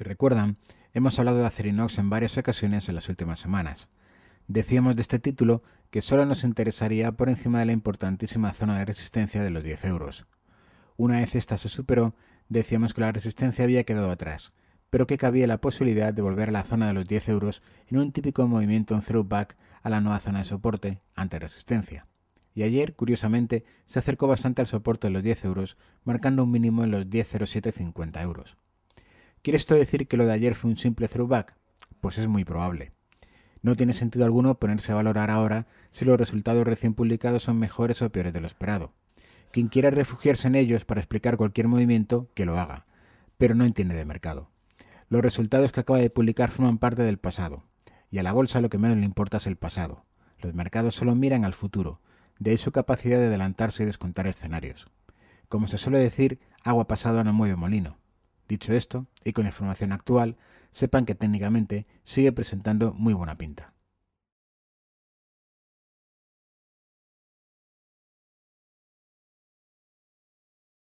Si recuerdan, hemos hablado de Acerinox en varias ocasiones en las últimas semanas. Decíamos de este título que solo nos interesaría por encima de la importantísima zona de resistencia de los 10 euros. Una vez esta se superó, decíamos que la resistencia había quedado atrás, pero que cabía la posibilidad de volver a la zona de los 10 euros en un típico movimiento en throwback a la nueva zona de soporte ante resistencia. Y ayer, curiosamente, se acercó bastante al soporte de los 10 euros, marcando un mínimo en los 10,0750 euros. ¿Quiere esto decir que lo de ayer fue un simple throwback? Pues es muy probable. No tiene sentido alguno ponerse a valorar ahora si los resultados recién publicados son mejores o peores de lo esperado. Quien quiera refugiarse en ellos para explicar cualquier movimiento, que lo haga, pero no entiende de mercado. Los resultados que acaba de publicar forman parte del pasado, y a la bolsa lo que menos le importa es el pasado. Los mercados solo miran al futuro, de ahí su capacidad de adelantarse y descontar escenarios. Como se suele decir, agua pasada no mueve molino. Dicho esto, y con información actual, sepan que técnicamente sigue presentando muy buena pinta.